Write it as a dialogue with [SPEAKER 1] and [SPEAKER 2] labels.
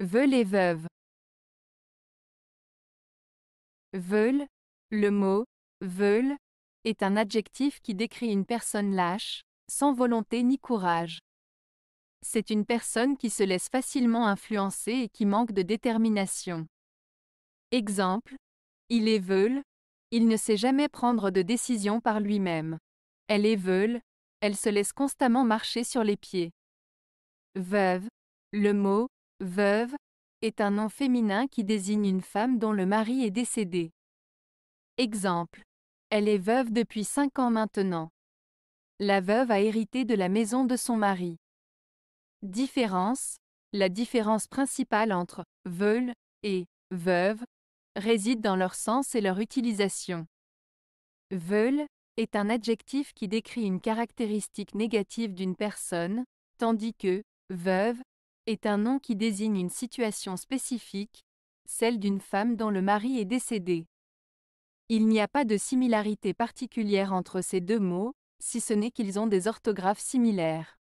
[SPEAKER 1] Veulent et veuves. Veulent, le mot veulent est un adjectif qui décrit une personne lâche, sans volonté ni courage. C'est une personne qui se laisse facilement influencer et qui manque de détermination. Exemple, il est veule, il ne sait jamais prendre de décision par lui-même. Elle est veule, elle se laisse constamment marcher sur les pieds. Veuve, le mot veuve, est un nom féminin qui désigne une femme dont le mari est décédé. Exemple. Elle est veuve depuis 5 ans maintenant. La veuve a hérité de la maison de son mari. Différence. La différence principale entre veule et veuve réside dans leur sens et leur utilisation. Veule est un adjectif qui décrit une caractéristique négative d'une personne, tandis que veuve est un nom qui désigne une situation spécifique, celle d'une femme dont le mari est décédé. Il n'y a pas de similarité particulière entre ces deux mots, si ce n'est qu'ils ont des orthographes similaires.